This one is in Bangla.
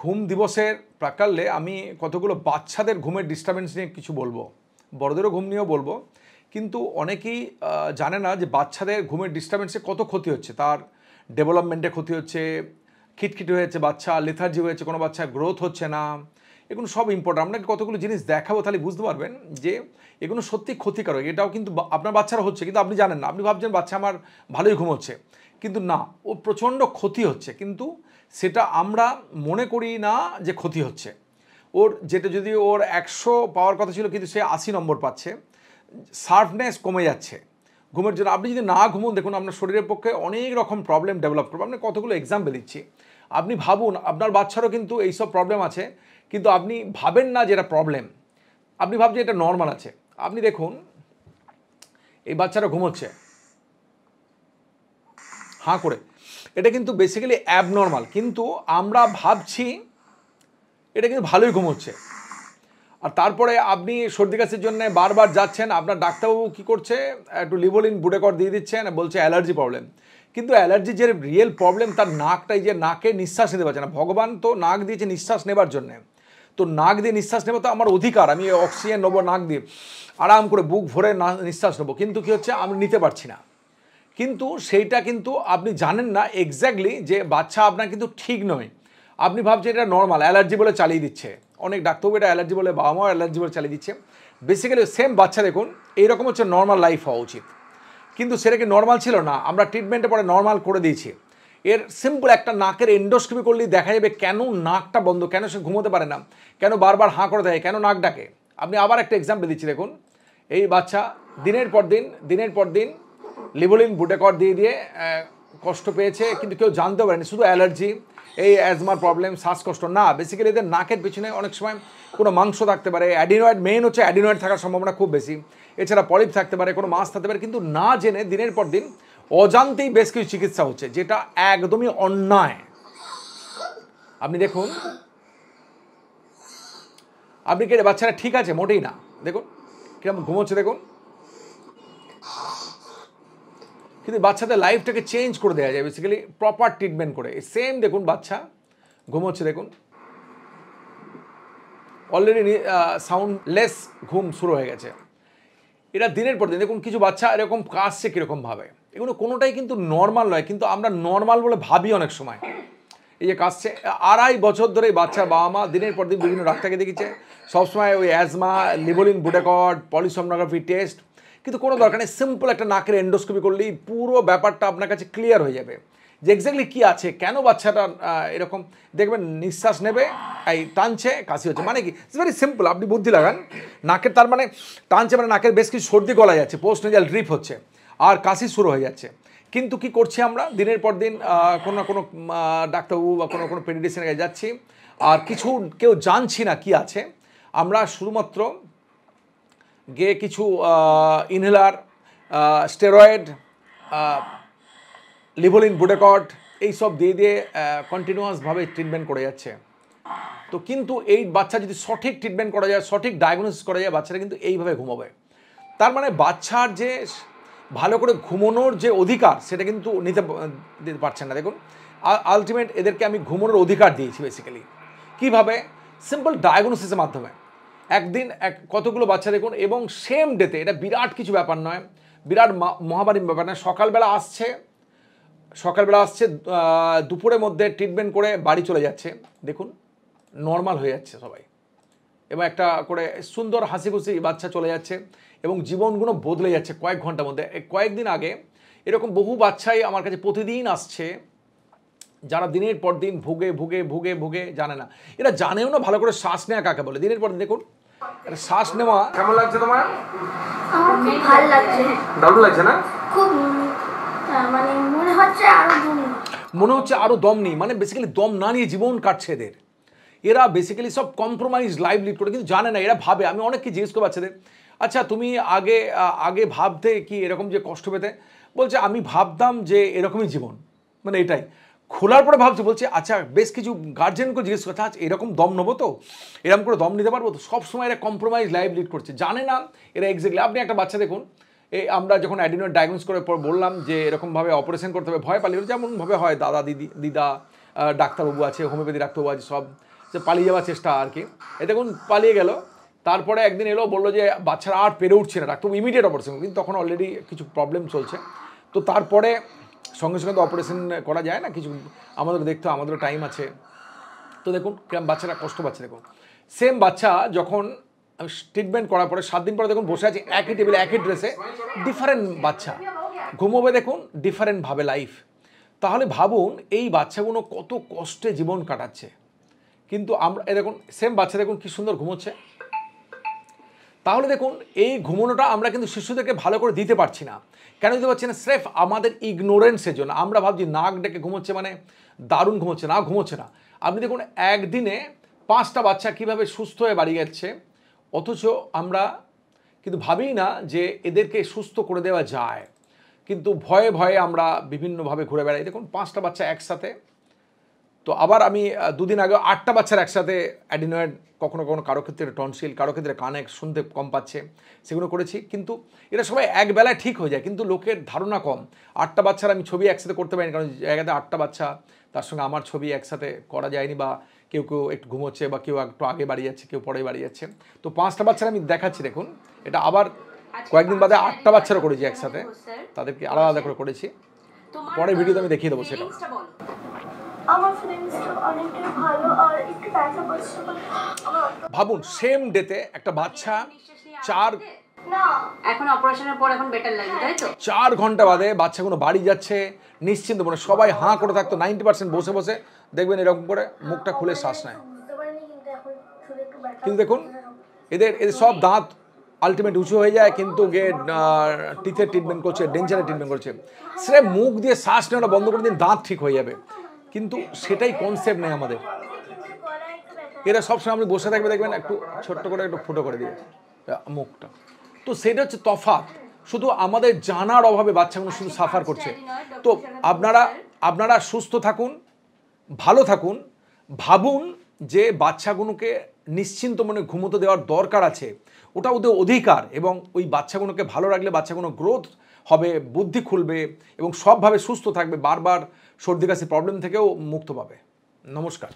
ঘুম দিবসের প্রাকাল্যে আমি কতগুলো বাচ্চাদের ঘুমের ডিস্টারবেন্স নিয়ে কিছু বলবো বড়দেরও ঘুম নিয়েও বলবো কিন্তু অনেকেই জানে না যে বাচ্চাদের ঘুমের ডিস্টারবেন্সে কত ক্ষতি হচ্ছে তার ডেভেলপমেন্টে ক্ষতি হচ্ছে খিটখিটি হয়েছে বাচ্চা লেথার্জি হয়েছে কোনো বাচ্চা গ্রোথ হচ্ছে না এগুলো সব ইম্পর্টেন্ট আপনাকে কতগুলো জিনিস দেখাবো তাহলে বুঝতে পারবেন যে এগুলো সত্যি ক্ষতিকারক এটাও কিন্তু আপনার বাচ্চারা হচ্ছে কিন্তু আপনি জানেন না আপনি ভাবছেন বাচ্চা আমার ভালোই ঘুম হচ্ছে কিন্তু না ও প্রচণ্ড ক্ষতি হচ্ছে কিন্তু সেটা আমরা মনে করি না যে ক্ষতি হচ্ছে ওর যেটা যদি ওর একশো পাওয়ার কথা ছিল কিন্তু সে আশি নম্বর পাচ্ছে সার্ফনেস কমে যাচ্ছে ঘুমের জন্য আপনি যদি না ঘুমুন দেখুন আপনার শরীরের পক্ষে অনেক রকম প্রবলেম ডেভেলপ করবে আপনি কতগুলো এক্সাম্পল দিচ্ছি আপনি ভাবুন আপনার বাচ্চারও কিন্তু এইসব প্রবলেম আছে কিন্তু আপনি ভাবেন না যে এটা প্রবলেম আপনি ভাবছেন এটা নর্মাল আছে আপনি দেখুন এই বাচ্চারা ঘুমোচ্ছে হাঁ করে এটা কিন্তু বেসিক্যালি অ্যাবনর্মাল কিন্তু আমরা ভাবছি এটা কিন্তু ভালোই ঘুমোচ্ছে আর তারপরে আপনি সর্দি কাশির জন্য বারবার যাচ্ছেন আপনার ডাক্তারবাবু কী করছে একটু লিবোলিন বুটেকর দিয়ে দিচ্ছেন বলছে অ্যালার্জি প্রবলেম কিন্তু অ্যালার্জি যে রিয়েল প্রবলেম তার নাকটাই যে নাকে নিঃশ্বাস নিতে পারছে না ভগবান তো নাক দিয়েছে নিঃশ্বাস নেবার জন্যে তো নাক দিয়ে নিঃশ্বাস নেবো তো আমার অধিকার আমি অক্সিজেন নেবো নাক দিয়ে আরাম করে বুক ভরে নিঃশ্বাস নেবো কিন্তু কী হচ্ছে আমি নিতে পারছি না কিন্তু সেইটা কিন্তু আপনি জানেন না এক্স্যাক্টলি যে বাচ্চা আপনার কিন্তু ঠিক নয় আপনি ভাবছেন এটা নর্মাল অ্যালার্জি বলে চালিয়ে দিচ্ছে অনেক ডাক্তারও এটা অ্যালার্জি বলে বাবা মাও অ্যালার্জি বলে চালিয়ে দিচ্ছে বেসিক্যালি সেম বাচ্চা দেখুন এইরকম হচ্ছে নর্মাল লাইফ হওয়া উচিত কিন্তু সেটা কি নর্মাল ছিল না আমরা ট্রিটমেন্টের পরে নর্মাল করে দিয়েছি এর সিম্পল একটা নাকের এন্ডোস্কোপি করলেই দেখা যাবে কেন নাকটা বন্ধ কেন সে ঘুমোতে পারে না কেন বারবার হাঁ করে দেয় কেন নাক ডাকে আপনি আবার একটা এক্সাম্পল দিচ্ছি দেখুন এই বাচ্চা দিনের পর দিন দিনের পর দিন লিবোলিন বুটেকর দিয়ে দিয়ে কষ্ট পেয়েছে কিন্তু কেউ জানতে পারেনি শুধু অ্যালার্জি এই অ্যাজমার প্রবলেম শ্বাসকষ্ট না বেসিক্যালি এদের নাকের পিছনে অনেক সময় কোনো মাংস থাকতে পারে অ্যাডিনয়েড মেন হচ্ছে অ্যাডিনয়েড থাকার সম্ভাবনা খুব বেশি এছাড়া পলিপ থাকতে পারে কোনো মাছ থাকতে পারে কিন্তু না জেনে দিনের পর দিন অজান্তেই বেশ কিছু চিকিৎসা হচ্ছে যেটা একদমই অন্যায় আপনি দেখুন আপনি কে বাচ্চারা ঠিক আছে মোটেই না দেখুন কিরকম ঘুমোচ্ছে দেখুন কিন্তু বাচ্চাদের লাইফটাকে চেঞ্জ করে দেওয়া যায় বেসিক্যালি প্রপার ট্রিটমেন্ট করে সেম দেখুন বাচ্চা ঘুমোচ্ছে দেখুন অলরেডি সাউন্ডলেস ঘুম শুরু হয়ে গেছে এরা দিনের পর দিন দেখুন কিছু বাচ্চা এরকম কাশছে কীরকমভাবে এগুলো কোনোটাই কিন্তু নর্মাল নয় কিন্তু আমরা নর্মাল বলে ভাবি অনেক সময় এই যে কাশছে আড়াই বছর ধরে বাচ্চার বাবা মা দিনের পর দিন বিভিন্ন ডাক্তারকে দেখেছে সবসময় ওই asthma Levolin Budecort polysomnography test কিন্তু কোনো দরকার নেই সিম্পল একটা নাকের এন্ডোস্কোপি করলেই পুরো ব্যাপারটা আপনার কাছে ক্লিয়ার হয়ে যাবে যে এক্স্যাক্টলি কী আছে কেন বাচ্চাটা এরকম দেখবেন নিঃশ্বাস নেবে এই টানছে কাশি হচ্ছে মানে কি ইটস ভেরি সিম্পল আপনি বুদ্ধি লাগান নাকের তার মানে টানছে মানে নাকের বেশ কিছু সর্দি গলা যাচ্ছে পোস্ট নেজাল ড্রিপ হচ্ছে আর কাশি শুরু হয়ে যাচ্ছে কিন্তু কি করছি আমরা দিনের পর দিন কোনো না কোনো ডাক্তারবাবু বা কোনো কোনো পেডিডিশিয়ানের যাচ্ছি আর কিছু কেউ জানছি না কি আছে আমরা শুধুমাত্র গে কিছু ইনহেলার স্টেরয়েড লিভোলিন বুডেকট এইসব দিয়ে দিয়ে কন্টিনিউয়াসভাবে ট্রিটমেন্ট করে যাচ্ছে তো কিন্তু এই বাচ্চা যদি সঠিক ট্রিটমেন্ট করা যায় সঠিক ডায়াগনোসিস করা যায় বাচ্চারা কিন্তু এইভাবে ঘুমাবে তার মানে বাচ্চার যে ভালো করে ঘুমোনোর যে অধিকার সেটা কিন্তু নিতে দিতে পারছেন না দেখুন আলটিমেট এদেরকে আমি ঘুমোনোর অধিকার দিয়েছি বেসিক্যালি কীভাবে সিম্পল ডায়াগনোসিসের মাধ্যমে একদিন এক কতগুলো বাচ্চা দেখুন এবং সেম ডেতে এটা বিরাট কিছু ব্যাপার নয় বিরাট মহামারী ব্যাপার নয় সকালবেলা আসছে সকালবেলা আসছে দুপুরের মধ্যে ট্রিটমেন্ট করে বাড়ি চলে যাচ্ছে দেখুন নর্মাল হয়ে যাচ্ছে সবাই এবং একটা করে সুন্দর হাসি খুশি বাচ্চা চলে যাচ্ছে এবং জীবনগুলো বদলে যাচ্ছে কয়েক ঘন্টার মধ্যে কয়েকদিন আগে এরকম বহু বাচ্চাই আমার কাছে প্রতিদিন আসছে যারা দিনের পর দিন ভুগে ভুগে ভুগে ভুগে জানে না এরা জানেও না ভালো করে শ্বাস নেওয়া কাকে বলে দিনের পর দিন দেখুন শ্বাস নেওয়া কেমন লাগছে তোমার ভালো লাগছে দারুণ লাগছে না খুব মানে মনে হচ্ছে আরো দম মনে হচ্ছে আরো দম নেই মানে বেসিক্যালি দম না নিয়ে জীবন কাটছে এদের এরা বেসিক্যালি সব কম্প্রোমাইজ লাইভ লিড করে কিন্তু জানে না এরা ভাবে আমি অনেককে জিজ্ঞেস করি বাচ্চাদের আচ্ছা তুমি আগে আগে ভাবতে কি এরকম যে কষ্ট পেতে বলছে আমি ভাবতাম যে এরকমই জীবন মানে এটাই খোলার পরে ভাবছে বলছে আচ্ছা বেশ কিছু গার্জেনকে জিজ্ঞেস করতে আছে এরকম দম নেবো তো এরকম করে দম নিতে পারবো তো সবসময় এরা কম্প্রোমাইজ লাইভ লিড করছে জানে না এরা এক্স্যাক্টলি আপনি একটা বাচ্চা দেখুন এ আমরা যখন অ্যাডিনোয়েড ডায়াগনোস করার পর বললাম যে এরকমভাবে অপারেশন করতে হবে ভয় পালিয়ে যেমনভাবে হয় দাদা দিদি দিদা ডাক্তারবাবু আছে হোমিওপ্যাথি ডাক্তারবাবু আছে সব যে পালিয়ে যাওয়ার চেষ্টা আর কি এ দেখুন পালিয়ে গেল তারপরে একদিন এলো বললো যে বাচ্চারা আর পেরে উঠছে না ডাক্তারবাবু ইমিডিয়েট অপারেশন কিন্তু তখন অলরেডি কিছু প্রবলেম চলছে তো তারপরে সঙ্গে সঙ্গে তো অপারেশন করা যায় না কিছু আমাদের দেখতে আমাদের টাইম আছে তো দেখুন বাচ্চারা কষ্ট পাচ্ছে দেখুন সেম বাচ্চা যখন ট্রিটমেন্ট করার পরে সাত দিন পরে দেখুন বসে আছে একই টেবিলে একই ড্রেসে ডিফারেন্ট বাচ্চা ঘুমোবে দেখুন ডিফারেন্টভাবে লাইফ তাহলে ভাবুন এই বাচ্চাগুলো কত কষ্টে জীবন কাটাচ্ছে কিন্তু আমরা এ দেখুন সেম বাচ্চা দেখুন কী সুন্দর ঘুমোচ্ছে তাহলে দেখুন এই ঘুমোনোটা আমরা কিন্তু শিশুদেরকে ভালো করে দিতে পারছি না কেন দিতে পারছি না স্রেফ আমাদের ইগনোরেন্সের জন্য আমরা ভাবছি নাক ডেকে ঘুমোচ্ছে মানে দারুণ ঘুমোচ্ছে না ঘুমোচ্ছে না আপনি দেখুন একদিনে পাঁচটা বাচ্চা কিভাবে সুস্থ হয়ে বাড়ি যাচ্ছে অথচ আমরা কিন্তু ভাবি না যে এদেরকে সুস্থ করে দেওয়া যায় কিন্তু ভয়ে ভয়ে আমরা বিভিন্নভাবে ঘুরে বেড়াই দেখুন পাঁচটা বাচ্চা একসাথে তো আবার আমি দুদিন আগে আটটা বাচ্চার একসাথে অ্যাডিনয়েড কখনো কখনো কারো ক্ষেত্রে টনসিল কারো ক্ষেত্রে কানে শুনতে কম পাচ্ছে সেগুলো করেছি কিন্তু এটা সবাই একবেলায় ঠিক হয়ে যায় কিন্তু লোকের ধারণা কম আটটা বাচ্চার আমি ছবি একসাথে করতে পারিনি কারণ জায়গাতে আটটা বাচ্চা তার সঙ্গে আমার ছবি একসাথে করা যায়নি বা কেউ কেউ একটু ঘুমোচ্ছে বা কেউ একটু আগে বাড়ি যাচ্ছে কেউ পরে বাড়ি যাচ্ছে তো পাঁচটা বাচ্চার আমি দেখাচ্ছি দেখুন এটা আবার আচ্ছা, কয়েকদিন বাদে আটটা বাচ্চারা করেছি একসাথে হ্যাঁ, হ্যাঁ, হ্যাঁ, তাদেরকে আলাদা আলাদা করে করেছি পরে ভিডিওতে আমি দেখিয়ে দেবো সেটা ভাবুন সেম ডেতে একটা বাচ্চা চার এখন অপারেশনের পর এখন বেটার তাই তো চার ঘন্টা বাদে বাচ্চা কোনো বাড়ি যাচ্ছে নিশ্চিন্ত মনে সবাই হাঁ করে থাকতো নাইনটি পার্সেন্ট বসে বসে দেখবেন এরকম করে মুখটা খুলে শ্বাস নেয় কিন্তু দেখুন এদের এদের সব দাঁত আলটিমেট উঁচু হয়ে যায় কিন্তু গে টিথের ট্রিটমেন্ট করছে ডেঞ্চারের ট্রিটমেন্ট করছে সেটা মুখ দিয়ে শ্বাস নেওয়াটা বন্ধ করে দিন দাঁত ঠিক হয়ে যাবে কিন্তু সেটাই কনসেপ্ট নেই আমাদের এরা সবসময় আপনি বসে থাকবে দেখবেন একটু ছোট্ট করে একটু ফুটো করে দিয়েছে মুখটা তো সেটা হচ্ছে তফাৎ শুধু আমাদের জানার অভাবে বাচ্চাগুলো শুধু সাফার করছে তো আপনারা আপনারা সুস্থ থাকুন ভালো থাকুন ভাবুন যে বাচ্চাগুলোকে নিশ্চিন্ত মনে ঘুমোতে দেওয়ার দরকার আছে ওটা ওদের অধিকার এবং ওই বাচ্চাগুলোকে ভালো রাখলে বাচ্চাগুলো গ্রোথ হবে বুদ্ধি খুলবে এবং সবভাবে সুস্থ থাকবে বারবার সর্দি কাশি প্রবলেম থেকেও মুক্ত পাবে নমস্কার